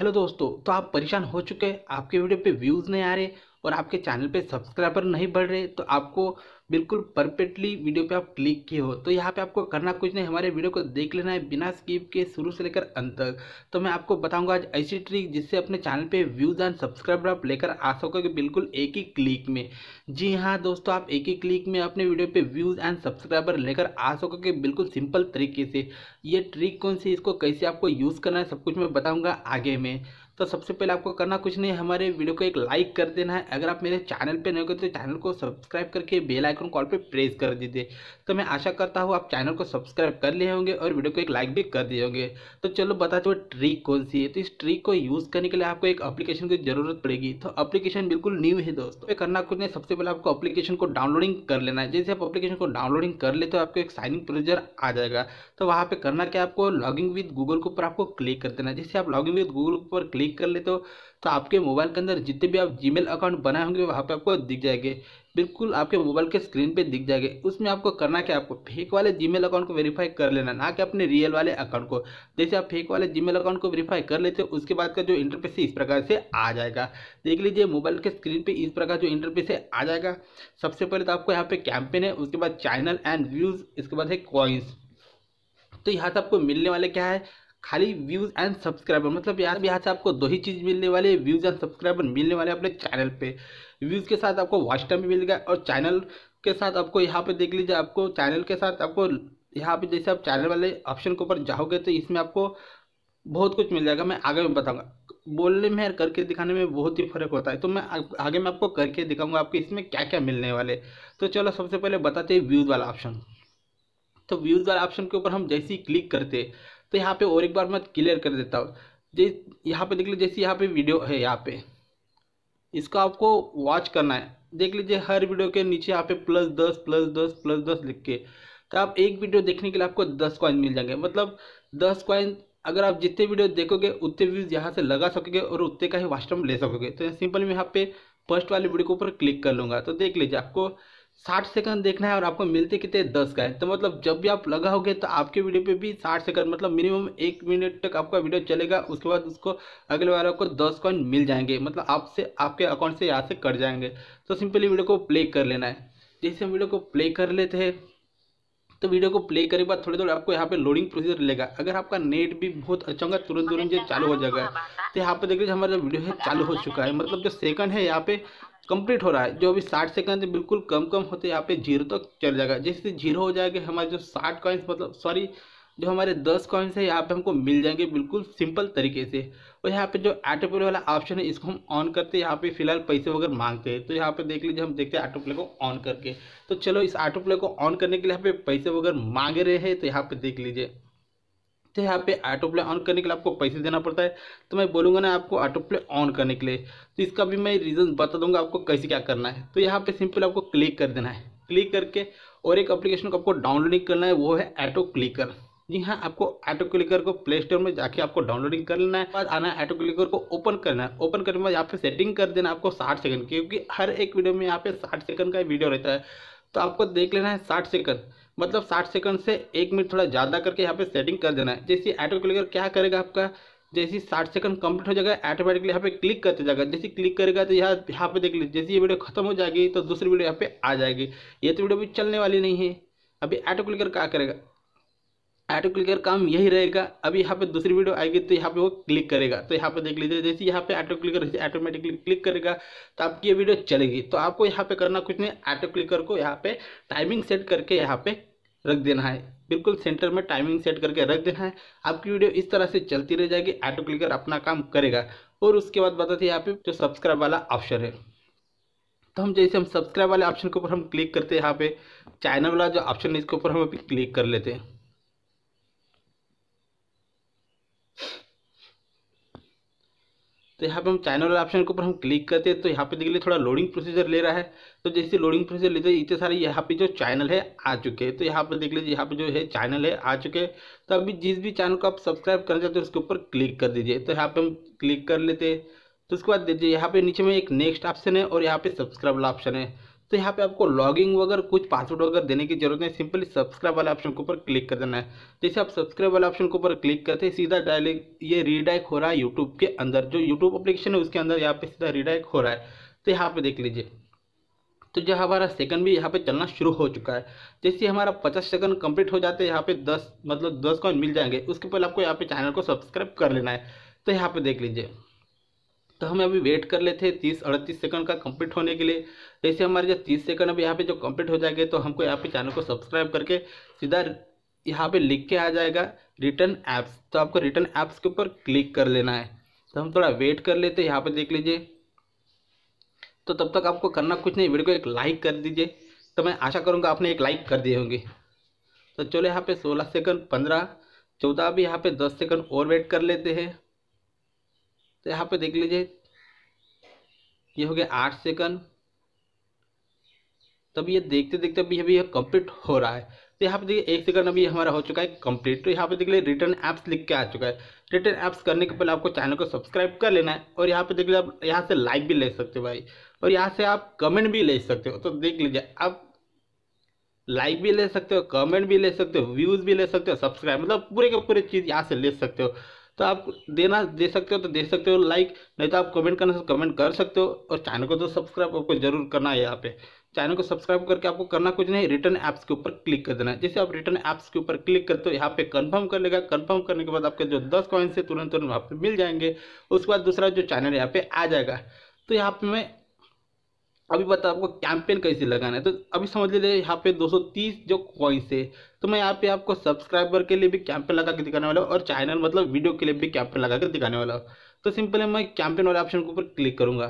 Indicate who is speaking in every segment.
Speaker 1: hello दोस्तों तो आप परेशान हो चुके हैं आपके वीडियो पे व्यूज़ नहीं आ रहे और आपके चैनल पे सब्सक्राइबर नहीं बढ़ रहे तो आपको बिल्कुल परफेक्टली वीडियो पे आप क्लिक किए हो तो यहाँ पे आपको करना कुछ नहीं हमारे वीडियो को देख लेना है बिना स्किप के शुरू से लेकर अंत तक तो मैं आपको बताऊंगा आज ऐसी ट्रिक जिससे अपने चैनल पे व्यूज़ एंड सब्सक्राइबर आप लेकर आ सकोगे बिल्कुल एक ही क्लिक में जी हाँ दोस्तों आप एक ही क्लिक में अपने वीडियो पर व्यूज़ एंड सब्सक्राइबर लेकर आ सकोगे बिल्कुल सिंपल तरीके से ये ट्रिक कौन सी इसको कैसे आपको यूज़ करना है सब कुछ मैं बताऊँगा आगे में तो सबसे पहले आपको करना कुछ नहीं हमारे वीडियो को एक लाइक कर देना है अगर आप मेरे चैनल पे नहीं हो तो चैनल को सब्सक्राइब करके बेल आइकन कॉल पे प्रेस कर दीजिए तो मैं आशा करता हूँ आप चैनल को सब्सक्राइब कर लिए होंगे और वीडियो को एक लाइक भी कर दिए होंगे तो चलो बताते हुए ट्रिक कौन सी है तो इस ट्रिक को यूज़ करने के लिए आपको एक अप्लीकेशन की जरूरत पड़ेगी तो अप्लीकेशन बिल्कुल न्यू है दोस्तों तो करना कुछ नहीं सबसे पहले आपको अप्लीकेशन को डाउनलोडिंग कर लेना है जैसे आप अप्लीकेशन को डाउनलोडिंग कर लेते हो आपको एक साइनिंग प्रोसीजर आ जाएगा तो वहाँ पर करना क्या आपको लॉगिंग विद गूगल के ऊपर आपको क्लिक कर देना है जैसे आप लॉगिंग विद गूगल के ऊपर क्लिक क्लिक कर लेते हो तो आपके मोबाइल के अंदर जितने भी आप जीमेल अकाउंट बनाए होंगे वहाँ पे आपको दिख जाएंगे बिल्कुल आपके मोबाइल के स्क्रीन पे दिख जाएंगे उसमें आपको करना क्या आपको फेक वाले जीमेल अकाउंट को वेरीफाई कर लेना ना कि अपने रियल वाले अकाउंट को जैसे आप फेक वाले जीमेल अकाउंट को वेरीफाई कर लेते हो उसके बाद का जो इंटरफेस इस प्रकार से आ जाएगा देख लीजिए मोबाइल के स्क्रीन पर इस प्रकार जो इंटरपेस है आ जाएगा सबसे पहले तो आपको यहाँ पे कैंपेन है उसके बाद चैनल एंड व्यूज़ इसके बाद है कॉइन्स तो यहाँ से आपको मिलने वाले क्या है खाली व्यूज़ एंड सब्सक्राइबर मतलब यार यहाँ से आपको दो ही चीज़ मिलने वाली है व्यूज़ एंड सब्सक्राइबर मिलने वाले अपने चैनल पे व्यूज़ के साथ आपको वॉच टाइम भी मिलेगा और चैनल के साथ आपको यहाँ पे देख लीजिए आपको चैनल के साथ आपको यहाँ पे जैसे आप चैनल वाले ऑप्शन के ऊपर जाओगे तो इसमें आपको बहुत कुछ मिल जाएगा मैं आगे में बताऊँगा बोलने में और करके दिखाने में बहुत ही फर्क होता है तो मैं आगे मैं आपको करके दिखाऊंगा आपको इसमें क्या क्या मिलने वाले तो चलो सबसे पहले बताते हैं व्यूज़ वाला ऑप्शन तो व्यूज़ वाला ऑप्शन के ऊपर हम जैसे ही क्लिक करते तो यहाँ पे और एक बार मैं क्लियर कर देता हूँ यहाँ पे देख लीजिए जैसे यहाँ पे वीडियो है यहाँ पे इसको आपको वॉच करना है देख लीजिए हर वीडियो के नीचे यहाँ पे प्लस दस प्लस दस प्लस दस लिख के तो आप एक वीडियो देखने के लिए आपको दस कॉइन मिल जाएंगे मतलब दस कॉइन अगर आप जितने वीडियो देखोगे उतने व्यूज़ यहाँ से लगा सकोगे और उतने का ही वास्टम ले सकोगे तो सिंपल में यहाँ पे फर्स्ट वाले वीडियो के ऊपर क्लिक कर लूँगा तो देख लीजिए आपको साठ सेकंड देखना है और आपको मिलते कितने दस का है तो मतलब जब भी आप लगाओगे तो आपके वीडियो पे भी साठ सेकंड मतलब मिनिमम एक मिनट तक आपका वीडियो चलेगा उसके बाद उसको अगले बार को दस कॉइन मिल जाएंगे मतलब आपसे आपके अकाउंट से यहाँ से कट जाएंगे तो सिंपली वीडियो को प्ले कर लेना है जैसे हम वीडियो को प्ले कर लेते हैं तो वीडियो को प्ले करने के बाद थोड़ी थोड़ी आपको यहाँ पे लोडिंग प्रोसीजर लेगा अगर आपका नेट भी बहुत अच्छा होगा तुरंत तुरंत ये चालू हो जाएगा तो यहाँ पे देख लीजिए हमारा वीडियो है चालू हो चुका है मतलब जो सेकंड है यहाँ पे कंप्लीट हो रहा है जो अभी 60 सेकंड बिल्कुल कम कम होते यहाँ पे जीरो तक तो चल जाएगा जैसे जीरो हो जाएगा हमारे जो 60 कॉइन्स मतलब सॉरी जो हमारे 10 कॉइन्स है यहाँ पे हमको मिल जाएंगे बिल्कुल सिंपल तरीके से और यहाँ पे जो प्ले वाला ऑप्शन है इसको हम ऑन करते हैं यहाँ पे फिलहाल पैसे वगैरह मांगते हैं तो यहाँ पे देख लीजिए हम देखते हैं ऑटो प्ले को ऑन करके तो चलो इस ऑटो प्ले को ऑन करने के लिए यहाँ पे पैसे वगैरह मांग रहे हैं तो यहाँ पे देख लीजिए तो यहाँ पे ऑटो प्ले ऑन करने के लिए आपको पैसे देना पड़ता है तो मैं बोलूँगा ना आपको ऑटो प्ले ऑन करने के लिए तो इसका भी मैं रीज़न बता दूंगा आपको कैसे क्या करना है तो यहाँ पे सिंपल आपको क्लिक कर देना है क्लिक करके और एक एप्लीकेशन को आपको डाउनलोडिंग करना है वो है ऑटो क्लिकर जी हाँ आपको ऑटो क्लिकर को प्ले स्टोर में जाके आपको डाउनलोडिंग कर लेना है बाद आना है ऑटो क्लिकर को ओपन करना है ओपन करने के बाद यहाँ पे सेटिंग कर देना आपको साठ सेकंड क्योंकि हर एक वीडियो में यहाँ पे साठ सेकंड का वीडियो रहता है तो आपको देख लेना है साठ सेकंड मतलब 60 सेकंड से एक मिनट थोड़ा ज़्यादा करके यहाँ पे सेटिंग कर देना है जैसे क्लिकर क्या करेगा आपका जैसे साठ सेकंड कंप्लीट हो जाएगा ऑटोमेटिकली यहाँ पे क्लिक करते जाएगा जैसे क्लिक करेगा तो यहाँ यहाँ पे देख लीजिए जैसे ये वीडियो खत्म हो जाएगी तो दूसरी वीडियो यहाँ पे आ जाएगी ये तो वीडियो अभी चलने वाली नहीं है अभी ऑटो क्लिकर क्या करेगा ऑटो क्लिकर काम यही रहेगा अभी यहाँ पे दूसरी वीडियो आएगी तो यहाँ पे वो क्लिक करेगा तो यहाँ पे देख लीजिए जैसे यहाँ पे ऐटो क्लिकर ऑटोमेटिकली क्लिक करेगा तो आपकी ये वीडियो चलेगी तो आपको यहाँ पे करना कुछ नहीं ऐटो क्लिकर को यहाँ पे टाइमिंग सेट करके यहाँ पे रख देना है बिल्कुल सेंटर में टाइमिंग सेट करके रख देना है आपकी वीडियो इस तरह से चलती रह जाएगी ऑटो क्लिकर अपना काम करेगा और उसके बाद बताते यहाँ पे जो सब्सक्राइब वाला ऑप्शन है तो हम जैसे हम सब्सक्राइब वाले ऑप्शन के ऊपर हम क्लिक करते हैं यहाँ पे चैनल वाला जो ऑप्शन है इसके ऊपर हम अभी क्लिक कर लेते हैं तो यहाँ पे हम चैनल ऑप्शन के ऊपर हम क्लिक करते हैं तो यहाँ पे देख लीजिए थोड़ा लोडिंग प्रोसीजर ले रहा है तो जैसे लोडिंग प्रोसीजर लेते हैं इतने सारे यहाँ पे जो चैनल है आ चुके हैं तो यहाँ पे देख लीजिए यहाँ पे जो है चैनल है आ चुके हैं तो अभी जिस भी चैनल को आप सब्सक्राइब करना चाहते हो उसके ऊपर क्लिक कर दीजिए तो यहाँ पर हम क्लिक कर लेते हैं तो उसके बाद देखिए यहाँ पे नीचे में एक नेक्स्ट ऑप्शन है और यहाँ पे सब्सक्राइब वाला ऑप्शन है तो यहाँ पे आपको लॉगिंग वगैरह कुछ पासवर्ड वगैरह देने की जरूरत नहीं सिंपली सब्सक्राइब वाले ऑप्शन के ऊपर क्लिक कर देना है जैसे आप सब्सक्राइब वाले ऑप्शन के ऊपर क्लिक करते हैं सीधा डायरेक्ट ये रीडायक हो रहा है यूट्यूब के अंदर जो यूट्यूब अप्लीकेशन है उसके अंदर यहाँ पे सीधा रीडायक हो रहा है तो यहाँ पे देख लीजिए तो जो हमारा सेकंड भी यहाँ पे चलना शुरू हो चुका है जैसे हमारा पचास सेकंड कंप्लीट हो जाते हैं यहाँ पे दस मतलब दस कॉइन मिल जाएंगे उसके पहले आपको यहाँ पे चैनल को सब्सक्राइब कर लेना है तो यहाँ पे देख लीजिए तो हम अभी वेट कर लेते हैं तीस अड़तीस सेकंड का कंप्लीट होने के लिए जैसे हमारे जो तीस सेकंड अभी यहाँ पे जो कंप्लीट हो जाएंगे तो हमको यहाँ पे चैनल को सब्सक्राइब करके सीधा यहाँ पे लिख के आ जाएगा रिटर्न ऐप्स तो आपको रिटर्न ऐप्स के ऊपर क्लिक कर लेना है तो हम थोड़ा वेट कर लेते यहाँ पर देख लीजिए तो तब तक आपको करना कुछ नहीं वीडियो को एक लाइक कर दीजिए तो मैं आशा करूँगा आपने एक लाइक कर दिए होंगे तो चलो यहाँ पर सोलह सेकंड पंद्रह चौदह अभी यहाँ पे दस सेकंड और वेट कर लेते हैं तो यहाँ पे देख लीजिए ये हो गया आठ सेकंड तब ये देखते देखते अभी अभी कंप्लीट हो रहा है तो यहाँ पे देखिए एक सेकंड अभी हमारा हो चुका है कंप्लीट तो यहाँ पे देख लीजिए रिटर्न ऐप्स लिख के आ चुका है रिटर्न ऐप्स करने के पहले आपको चैनल को सब्सक्राइब कर लेना है और यहाँ पे देख लीजिए आप यहाँ से लाइक भी ले सकते हो भाई और यहाँ से आप कमेंट भी ले सकते हो तो देख लीजिए आप लाइक भी ले सकते हो कमेंट भी ले सकते हो व्यूज़ भी ले सकते हो सब्सक्राइब मतलब पूरे के पूरे चीज़ यहाँ से ले सकते हो तो आप देना दे सकते हो तो दे सकते हो लाइक नहीं तो आप कमेंट करना कमेंट तो कर सकते हो और चैनल को तो सब्सक्राइब आपको जरूर करना है यहाँ पे चैनल को सब्सक्राइब करके आपको करना कुछ नहीं रिटर्न ऐप्स के ऊपर क्लिक कर देना है जैसे आप रिटर्न ऐप्स के ऊपर क्लिक करते हो यहाँ पे कंफर्म कर लेगा कंफर्म करने के बाद आपके जो दस कॉइन्स है तुरंत तुरंत वहाँ पे मिल जाएंगे उसके बाद दूसरा जो चैनल यहाँ पे आ जाएगा तो यहाँ पे मैं अभी बता आपको कैंपेन कैसे लगाना है तो अभी समझ लीजिए यहाँ पे 230 जो कॉइंस है तो मैं यहाँ पे आपको सब्सक्राइबर के लिए भी कैंपेन लगा के दिखाने वाला हूँ और चैनल मतलब वीडियो के लिए भी कैंपेन लगा के दिखाने वाला हूँ तो सिंपल है मैं कैंपेन वाले ऑप्शन के ऊपर क्लिक करूँगा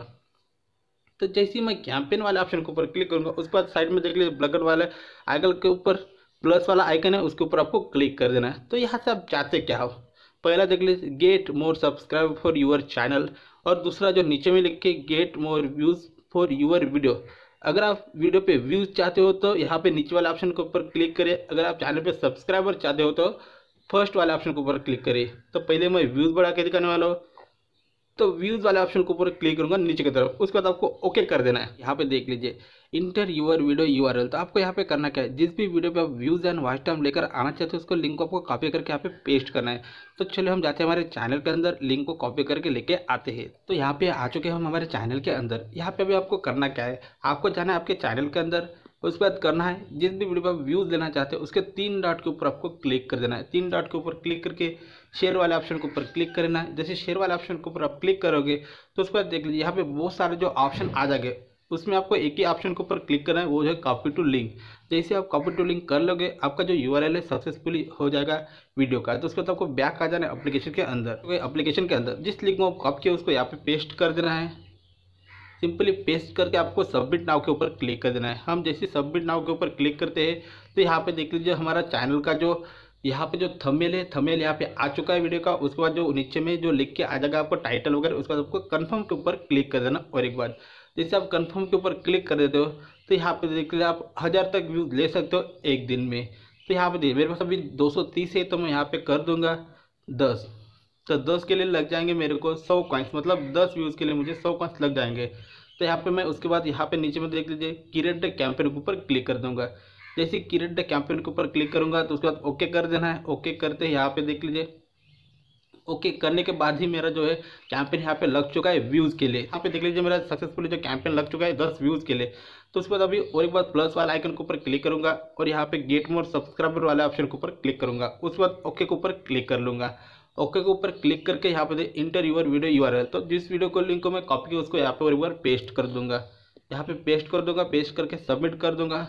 Speaker 1: तो जैसे ही मैं कैंपेन वाले ऑप्शन के ऊपर क्लिक करूँगा उसके बाद साइड में देख लीजिए ब्लगर वाले आइकन के ऊपर प्लस वाला आइकन है उसके ऊपर आपको क्लिक कर देना है तो यहाँ से आप चाहते क्या हो पहला देख लीजिए get more subscribe for your channel और दूसरा जो नीचे में लिख के get more views for your video अगर आप वीडियो पे व्यूज चाहते हो तो यहाँ पे नीचे वाले ऑप्शन के ऊपर क्लिक करें अगर आप चैनल पे सब्सक्राइबर चाहते हो तो फर्स्ट वाले ऑप्शन के ऊपर क्लिक करें तो पहले मैं व्यूज़ बढ़ा के दिखाने वाला हूँ तो व्यूज़ वाले ऑप्शन के ऊपर क्लिक करूँगा नीचे की तरफ उसके बाद आपको ओके कर देना है यहाँ पे देख लीजिए इंटर यूर वीडियो यू तो आपको यहाँ पे करना क्या है जिस भी वीडियो पे आप व्यूज़ एंड वॉच टाइम लेकर आना चाहते हो उसको लिंक को आपको कॉपी करके यहाँ पे पेस्ट करना है तो चलो हम जाते हैं हमारे चैनल के अंदर लिंक को कॉपी करके लेके आते हैं तो यहाँ पे आ चुके हैं हम हमारे चैनल के अंदर यहाँ पे भी आपको करना क्या है आपको जाना है आपके चैनल के अंदर उसके बाद करना है जिस भी वीडियो पर आप व्यूज़ लेना चाहते हो उसके तीन डॉट के ऊपर आपको क्लिक कर देना है तीन डॉट के ऊपर क्लिक करके शेयर वाले ऑप्शन के ऊपर क्लिक करना है जैसे शेयर वाले ऑप्शन के ऊपर आप क्लिक करोगे तो उसके बाद देख लीजिए यहाँ पे बहुत सारे जो ऑप्शन आ जाएंगे उसमें आपको एक ही ऑप्शन के ऊपर क्लिक करना है वो है कॉपी टू लिंक जैसे आप कॉपी टू लिंक कर लोगे आपका जो यू है सक्सेसफुली हो जाएगा वीडियो का तो उसके बाद आपको बैक आ जाना है एप्लीकेशन के अंदर एप्लीकेशन तो के अंदर जिस लिंक को आप कॉपी किया उसको यहाँ पे पेस्ट कर देना है सिंपली पेस्ट करके आपको सबमिट नाव के ऊपर क्लिक कर देना है हम जैसे सबमिट नाव के ऊपर क्लिक करते हैं तो यहाँ पे देख लीजिए हमारा चैनल का जो यहाँ पे जो थमेल है थमेल यहाँ पे आ चुका है वीडियो का उसके बाद जो नीचे में जो लिख के आ जाएगा आपको टाइटल वगैरह उसके बाद आपको कन्फर्म के ऊपर क्लिक कर देना और एक बार जैसे आप कन्फर्म के ऊपर क्लिक कर देते हो तो यहाँ पे देख लीजिए आप हज़ार तक व्यूज ले सकते हो एक दिन में तो यहाँ पे देखिए मेरे पास अभी दो है तो मैं यहाँ पर कर दूँगा दस तो दस के लिए लग जाएंगे मेरे को सौ कॉइंस मतलब दस व्यूज़ के लिए मुझे सौ कॉइंस लग जाएंगे तो यहाँ पे मैं उसके बाद यहाँ पे नीचे में देख लीजिए क्रिएट कैंपेन के ऊपर क्लिक कर दूंगा जैसे क्रिएट कैंपेन के ऊपर क्लिक करूंगा तो उसके बाद ओके कर देना है ओके करते हैं यहाँ पे देख लीजिए ओके करने के बाद ही मेरा जो है कैंपेन यहाँ पे लग चुका है व्यूज़ के लिए यहाँ पे देख लीजिए मेरा सक्सेसफुली जो कैंपेन लग चुका है दस व्यूज़ के लिए तो उसके बाद अभी और एक बार प्लस वाला आइकन के ऊपर क्लिक करूँगा और यहाँ पे गेट मोर सब्सक्राइबर वाले ऑप्शन के ऊपर क्लिक करूँगा उसके बाद ओके के ऊपर क्लिक कर लूँगा ओके के ऊपर क्लिक करके यहाँ पे इंटर यूर वीडियो यू तो जिस वीडियो को लिंक को मैं कॉपी उसको यहाँ पे एक बार पेस्ट कर दूंगा यहाँ पे पेस्ट कर दूंगा पेस्ट करके सबमिट कर दूंगा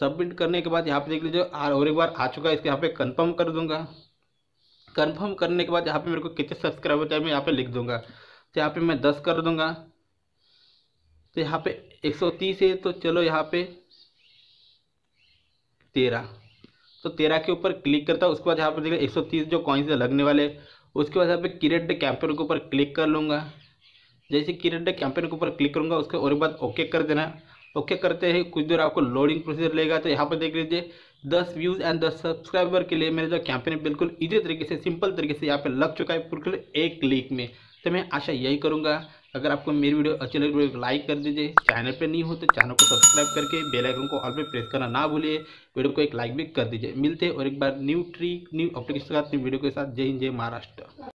Speaker 1: सबमिट करने के बाद यहाँ पे देख लीजिए और एक बार आ चुका है इसके यहाँ पे कन्फर्म कर दूंगा कन्फर्म करने के बाद यहाँ पे मेरे को कितने सब्सक्राइबर चाहिए मैं यहाँ पे लिख दूंगा तो यहाँ पे मैं दस कर दूंगा तो यहाँ पे एक सौ तीस है तो चलो यहाँ पे तेरह तो तेरह के ऊपर क्लिक करता हूँ उसके बाद यहाँ पर देखिए एक सौ तीस जो कॉइन्स लगने वाले उसके बाद यहाँ पर क्रिएट कैंपेन के ऊपर क्लिक कर लूँगा जैसे क्रिएट कैंपेन के ऊपर क्लिक करूँगा उसके और बाद ओके कर देना ओके करते ही कुछ देर आपको लोडिंग प्रोसीजर लेगा तो यहाँ पर देख लीजिए दस व्यूज़ एंड दस सब्सक्राइबर के लिए मेरे जो कैंपेन बिल्कुल इजी तरीके से सिंपल तरीके से यहाँ पर लग चुका है बिल्कुल एक क्लिक में तो मैं आशा यही करूँगा अगर आपको मेरी वीडियो अच्छी लगी वीडियो तो को लाइक कर दीजिए चैनल पर नहीं हो तो चैनल को सब्सक्राइब करके बेल आइकन को ऑल पे प्रेस करना ना भूलिए वीडियो को एक लाइक भी कर दीजिए मिलते और एक बार न्यू ट्री न्यू अपडेट के साथ न्यू वीडियो के साथ जय हिंद जय महाराष्ट्र